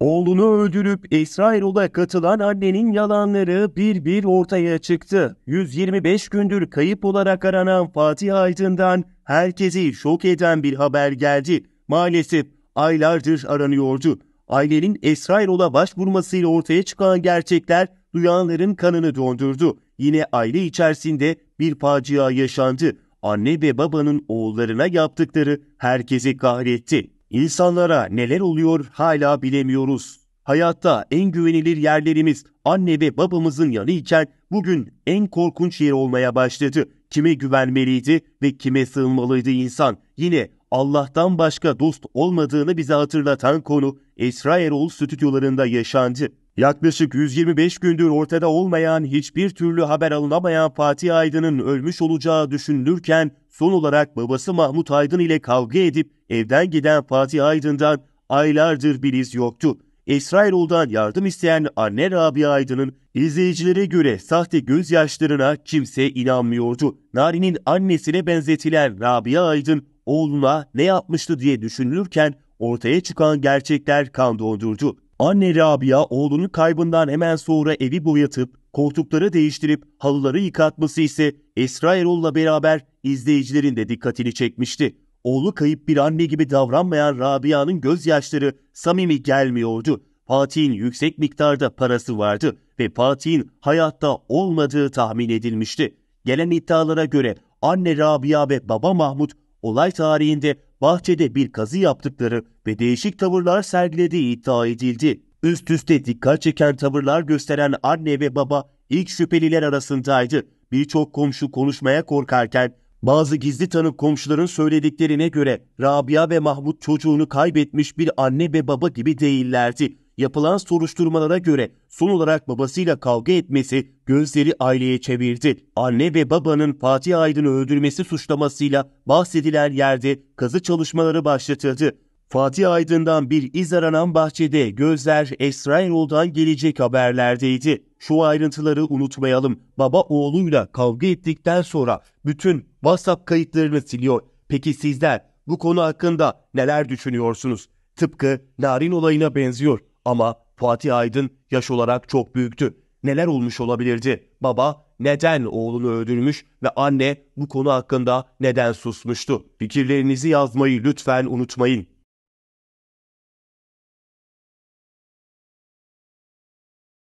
Oğlunu öldürüp İsrail'e katılan annenin yalanları bir bir ortaya çıktı. 125 gündür kayıp olarak aranan Fatih Aydın'dan herkesi şok eden bir haber geldi. Maalesef aylardır aranıyordu. Ailenin İsrail'e başvurmasıyla ortaya çıkan gerçekler duyanların kanını dondurdu. Yine aile içerisinde bir facia yaşandı. Anne ve babanın oğullarına yaptıkları herkesi kahretti. İnsanlara neler oluyor hala bilemiyoruz. Hayatta en güvenilir yerlerimiz anne ve babamızın yanı iken bugün en korkunç yer olmaya başladı. Kime güvenmeliydi ve kime sığınmalıydı insan? Yine Allah'tan başka dost olmadığını bize hatırlatan konu Esra Erol stüdyolarında yaşandı. Yaklaşık 125 gündür ortada olmayan, hiçbir türlü haber alınamayan Fatih Aydın'ın ölmüş olacağı düşünülürken son olarak babası Mahmut Aydın ile kavga edip evden giden Fatih Aydın'dan aylardır bir iz yoktu. İsrailoğlu'dan yardım isteyen anne Rabia Aydın'ın izleyicilere göre sahte gözyaşlarına kimse inanmıyordu. Nari'nin annesine benzetilen Rabia Aydın oğluna ne yapmıştı diye düşünülürken ortaya çıkan gerçekler kan dondurdu. Anne Rabia oğlunun kaybından hemen sonra evi boyatıp, koltukları değiştirip halıları yıkatması ise Esra Erol'la beraber izleyicilerin de dikkatini çekmişti. Oğlu kayıp bir anne gibi davranmayan Rabia'nın gözyaşları samimi gelmiyordu. Fatih'in yüksek miktarda parası vardı ve Fatih'in hayatta olmadığı tahmin edilmişti. Gelen iddialara göre anne Rabia ve baba Mahmut olay tarihinde bahçede bir kazı yaptıkları ve değişik tavırlar sergilediği iddia edildi. Üst üste dikkat çeken tavırlar gösteren anne ve baba ilk şüpheliler arasındaydı. Birçok komşu konuşmaya korkarken bazı gizli tanık komşuların söylediklerine göre Rabia ve Mahmut çocuğunu kaybetmiş bir anne ve baba gibi değillerdi. Yapılan soruşturmalara göre son olarak babasıyla kavga etmesi gözleri aileye çevirdi. Anne ve babanın Fatih Aydın'ı öldürmesi suçlamasıyla bahsedilen yerde kazı çalışmaları başlatıldı. Fatih Aydın'dan bir iz aranan bahçede gözler Esrailoğlu'dan gelecek haberlerdeydi. Şu ayrıntıları unutmayalım. Baba oğluyla kavga ettikten sonra bütün WhatsApp kayıtlarını siliyor. Peki sizler bu konu hakkında neler düşünüyorsunuz? Tıpkı Narin olayına benziyor. Ama Fatih Aydın yaş olarak çok büyüktü. Neler olmuş olabilirdi? Baba neden oğlunu öldürmüş ve anne bu konu hakkında neden susmuştu? Fikirlerinizi yazmayı lütfen unutmayın.